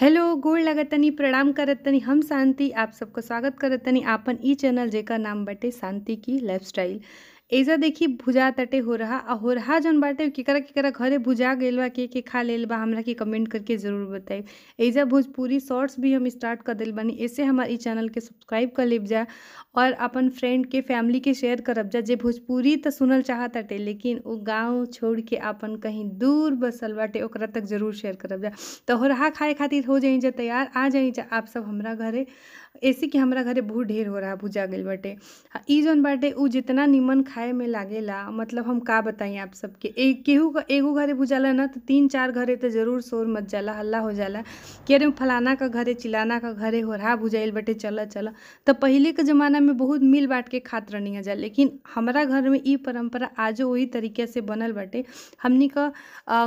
Hello गोड़ लगतनी प्रणाम करतनी हम शांति आप सबको स्वागत करतनी आपन ई चैनल जेकर नाम बटे शांति की लाइफस्टाइल ऐसा देखी भुजा तटे हो रहा आ हो रहा जौन बाटे केकरा केकरा घरे भुजा गईल बा के के खा ले बा हमरा के कमेंट करके जरूर बताए ऐजा भोजपुरी शॉर्ट्स भी हम स्टार्ट कर दिल बनी ऐसे हमारे चैनल के सब्सक्राइब कर ले जा और अपन फ्रेंड के फैमिली के शेयर करब जा जे भोजपुरी तो सुनल चाह तटे लेकिन वो गाँव छोड़ के अपन कहीं दूर बसल बाटे ओकरा तक जरूर शेयर करब जा तो हो रहा खाए खातिर हो जा तैयार आ जा आप सब हमरा घरे ऐसे कि हमारा घरे बहुत ढेर हो रहा भूजा गइल बटे ई जौन बाटे उ जितना निमन खाए में लागेला मतलब हम का बताई आप सबके एक केहू का एगो घरे भुजाला ना तो तीन चार घरे तो जरूर शोर मच जाला हल्ला हो जाला कि अरे फलाना का घरे चिलाना का घरे हो रहा भुजाइल बटे चल चल तो पहले के ज़माना में बहुत मिल बाँट के खात रहनी जा लेकिन हमारा घर में ई परम्परा आज वही तरीके से बनल बाटे हमनी का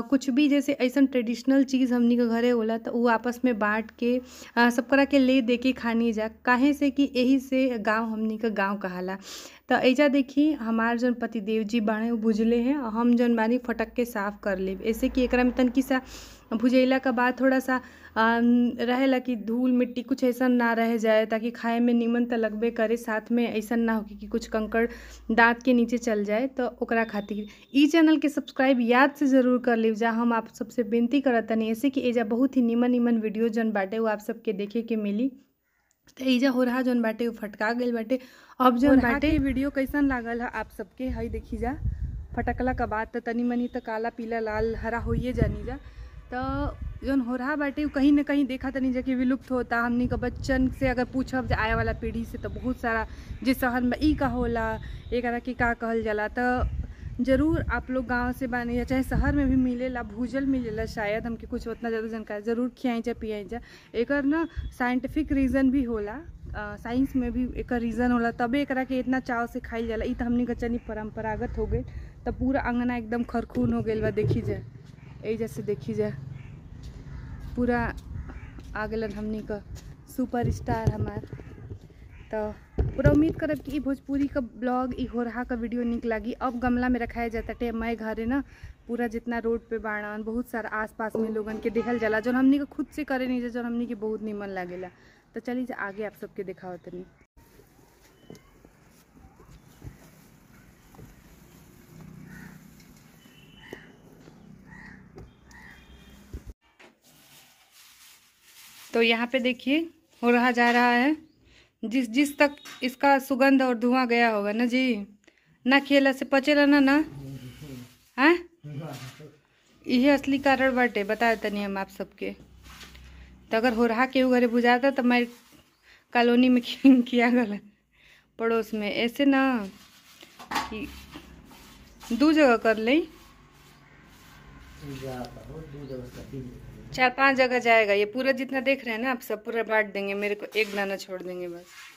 कुछ भी जैसे ऐसा ट्रेडिशनल चीज़ हमनी का घरे होला तो वो आपस में बाँट के सबकरा के ले दे के खानी एजा काहे से कि यही से गांव हमनी के गांव कहाला तो ऐजा देखी हमार जौन पतिदेव जी बाड़े बुझले हैं हम जन बानी फटक के साफ कर ले ऐसे कि एक तनकी सा भुजेला के बाद थोड़ा सा रहेला कि धूल मिट्टी कुछ ऐसा ना रह जाए ताकि खाए में नीमन त लगबे करे साथ में ऐसा ना हो कि कुछ कंकड़ दांत के नीचे चल जाए तो ओकरा खातिर ई चैनल के सब्सक्राइब याद से ज़रूर कर ले जा हम आप सबसे विनती करतनी ऐसे कि ऐजा बहुत ही नीमन निमन वीडियो जन बाटे वो आप सबके देखे के मिली तो हो रहा जौन बाटे फटका गए बाटे अब जौन हाँ, बाटे वीडियो कैसन लागल है आप सबके हई देखी जा फटकला का बात तो तनी मनी तो काला पीला लाल हरा हो जानी जा तो जौन हो रहा बाटे कहीं ना कहीं देखा तनी कि विलुप्त होता हमने का बच्चन से अगर पूछब आए वाला पीढ़ी से तो बहुत सारा जिस शहर में ई का होला एक कि का कहल जाला तो ज़रूर आप लोग गांव से बने या चाहे शहर में भी मिले ला भूजल ला शायद हमके कुछ उतना ज़्यादा जानकारी ज़रूर खियाई जा पियाई जा एक ना साइंटिफिक रीज़न भी होला साइंस में भी एक रीज़न होला तबे एक के इतना चाव से खाई जाला तो हमने चनी परम्परागत हो गई तो पूरा अंगना एकदम खरखून हो गए बा देखी जाए एजा जैसे देखी जाए पूरा आ गलन हमने का सुपर स्टार हमारे तो पूरा उम्मीद करब कि भोजपुरी का ब्लॉग इ होरहा का वीडियो निक लगी अब गमला में रखाया जाता टे मैं है ना पूरा जितना रोड पे बाड़न बहुत सारा आसपास में लोगन के दिखल जाला जो हमने के खुद से करे नहीं जो हमने के बहुत निमन ला तो चलिए आगे आप सबके दिखाओ तनी तो यहाँ पे देखिए हो रहा जा रहा है जिस जिस तक इसका सुगंध और धुआं गया होगा ना जी ना खेला से पचेला ना ना हाँ? यही असली कारण बाटे देता नहीं हम आप सबके तो अगर हो रहा के घरे बुझाता तो मैं कॉलोनी में किया गल पड़ोस में ऐसे ना कि दो जगह कर ली चार पांच जगह जाएगा ये पूरा जितना देख रहे हैं ना आप सब पूरा बांट देंगे मेरे को एक दाना छोड़ देंगे बस